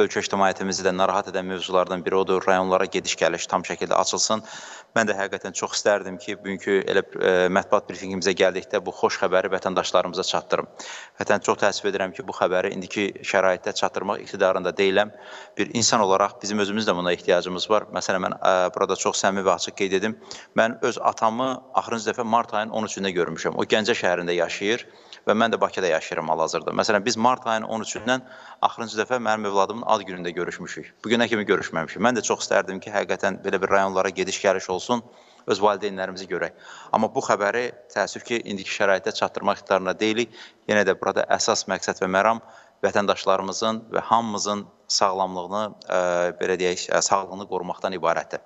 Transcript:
ölkə ictimaiyyətimizi də narahat edən mövzulardan biri odur. Rayonlara gediş-gəliş tam şəkildə açılsın. Mən də həqiqətən çox istərdim ki, bugünkü elə e, mətbuat brifingimizə gəldikdə bu xoş xəbəri vətəndaşlarımıza çatdırım. Vətən çox təəssüf edirəm ki, bu xəbəri indiki şəraitdə çatdırmaq iqtidarında deyiləm. Bir insan olaraq bizim özümüz də buna ehtiyacımız var. Məsələn, mən e, burada çox səmimi və açıq qeyd edim. Mən öz atamı axırıncı dəfə mart ayının 13-də görmüşəm. O Gəncə şəhərində yaşayır və mən də Bakıda yaşayıram hal-hazırda. Məsələn, biz mart ayının 13-dən axırıncı dəfə mənim övladımın ad günündə görüşmüşük. Bu günə kimi görüşməmişik. Mən də çox istərdim ki, həqiqətən belə bir rayonlara gediş-gəliş olsun, öz valideynlərimizi görək. Amma bu xəbəri təəssüf ki, indiki şəraitdə çatdırmaq iqtidarında deyilik. Yenə də burada əsas məqsəd və məram vətəndaşlarımızın və hamımızın sağlamlığını, ə, belə deyək, sağlığını qorumaqdan ibarətdir.